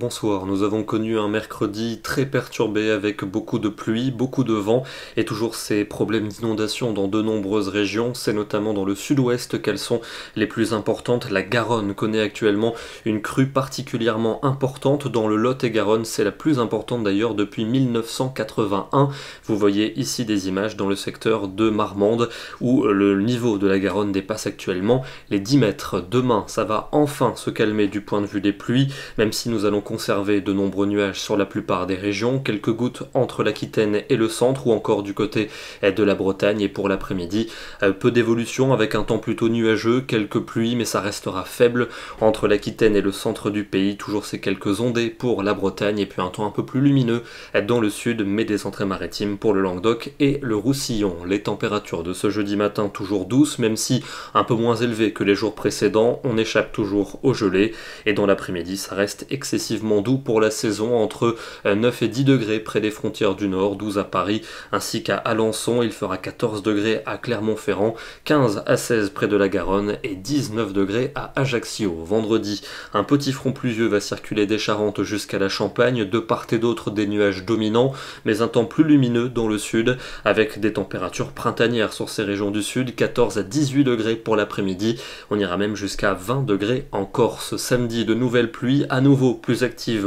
Bonsoir, nous avons connu un mercredi très perturbé avec beaucoup de pluie, beaucoup de vent et toujours ces problèmes d'inondation dans de nombreuses régions. C'est notamment dans le sud-ouest qu'elles sont les plus importantes. La Garonne connaît actuellement une crue particulièrement importante. Dans le Lot et Garonne, c'est la plus importante d'ailleurs depuis 1981. Vous voyez ici des images dans le secteur de Marmande où le niveau de la Garonne dépasse actuellement les 10 mètres. Demain, ça va enfin se calmer du point de vue des pluies, même si nous allons conserver de nombreux nuages sur la plupart des régions, quelques gouttes entre l'Aquitaine et le centre ou encore du côté de la Bretagne et pour l'après-midi, euh, peu d'évolution avec un temps plutôt nuageux, quelques pluies mais ça restera faible entre l'Aquitaine et le centre du pays, toujours ces quelques ondées pour la Bretagne et puis un temps un peu plus lumineux dans le sud mais des entrées maritimes pour le Languedoc et le Roussillon. Les températures de ce jeudi matin toujours douces même si un peu moins élevées que les jours précédents, on échappe toujours au gelé et dans l'après-midi ça reste excessivement relativement pour la saison, entre 9 euh, et 10 degrés près des frontières du Nord, 12 à Paris ainsi qu'à Alençon. Il fera 14 degrés à Clermont-Ferrand, 15 à 16 près de la Garonne et 19 degrés à Ajaccio. Vendredi, un petit front pluvieux va circuler des Charentes jusqu'à la Champagne, de part et d'autre des nuages dominants, mais un temps plus lumineux dans le sud, avec des températures printanières sur ces régions du sud, 14 à 18 degrés pour l'après-midi. On ira même jusqu'à 20 degrés en Corse. Samedi, de nouvelles pluies, à nouveau plus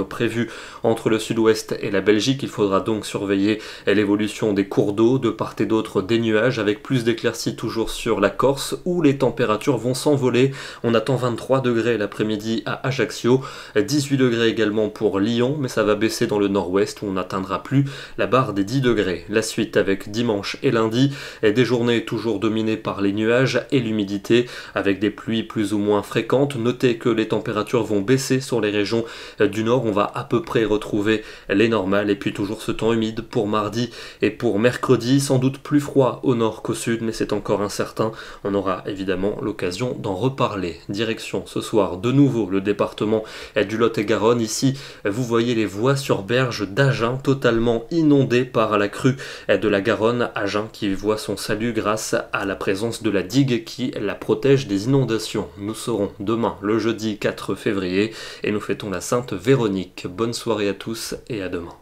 prévue entre le sud-ouest et la Belgique. Il faudra donc surveiller l'évolution des cours d'eau de part et d'autre des nuages avec plus d'éclaircies toujours sur la Corse où les températures vont s'envoler. On attend 23 degrés l'après-midi à Ajaccio, 18 degrés également pour Lyon, mais ça va baisser dans le nord-ouest où on n'atteindra plus la barre des 10 degrés. La suite avec dimanche et lundi, des journées toujours dominées par les nuages et l'humidité avec des pluies plus ou moins fréquentes. Notez que les températures vont baisser sur les régions euh, du nord, on va à peu près retrouver les normales et puis toujours ce temps humide pour mardi et pour mercredi, sans doute plus froid au nord qu'au sud, mais c'est encore incertain. On aura évidemment l'occasion d'en reparler. Direction ce soir de nouveau le département du Lot-et-Garonne. Ici, vous voyez les voies sur berge d'Agen totalement inondées par la crue de la Garonne, Agen qui voit son salut grâce à la présence de la digue qui la protège des inondations. Nous serons demain le jeudi 4 février et nous fêtons la Sainte Véronique. Bonne soirée à tous et à demain.